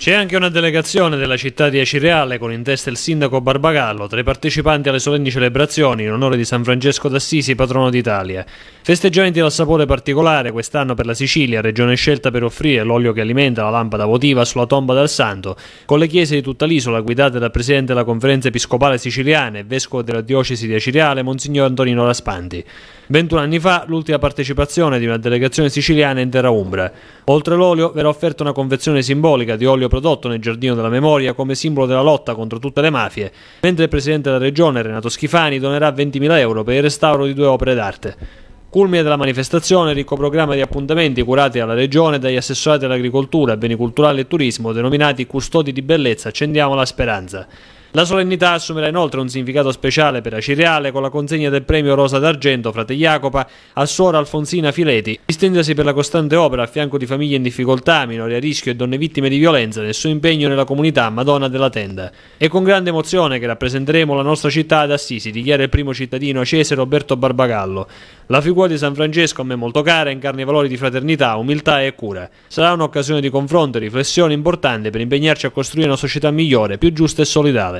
C'è anche una delegazione della città di Acireale con in testa il sindaco Barbagallo tra i partecipanti alle solenni celebrazioni in onore di San Francesco d'Assisi, patrono d'Italia. Festeggiamenti dal sapore particolare quest'anno per la Sicilia, regione scelta per offrire l'olio che alimenta la lampada votiva sulla tomba del santo, con le chiese di tutta l'isola guidate dal presidente della conferenza episcopale siciliana e vescovo della diocesi di Acireale, Monsignor Antonino Raspanti. 21 anni fa l'ultima partecipazione di una delegazione siciliana in terra umbra. Oltre l'olio verrà offerta una confezione simbolica di olio prodotto nel Giardino della Memoria come simbolo della lotta contro tutte le mafie, mentre il presidente della regione Renato Schifani donerà 20.000 euro per il restauro di due opere d'arte. Culmine della manifestazione, ricco programma di appuntamenti curati dalla Regione dagli assessorati all'agricoltura, beni culturali e turismo, denominati Custodi di Bellezza, Accendiamo la Speranza. La solennità assumerà inoltre un significato speciale per Acireale con la consegna del premio Rosa d'Argento Frate Jacopa a suora Alfonsina Fileti, distendasi per la costante opera a fianco di famiglie in difficoltà, minori a rischio e donne vittime di violenza nel suo impegno nella comunità Madonna della Tenda. È con grande emozione che rappresenteremo la nostra città ad Assisi, dichiara il primo cittadino acese Roberto Barbagallo. La figura di San Francesco a me molto cara incarna i valori di fraternità, umiltà e cura. Sarà un'occasione di confronto e riflessione importante per impegnarci a costruire una società migliore, più giusta e solidale.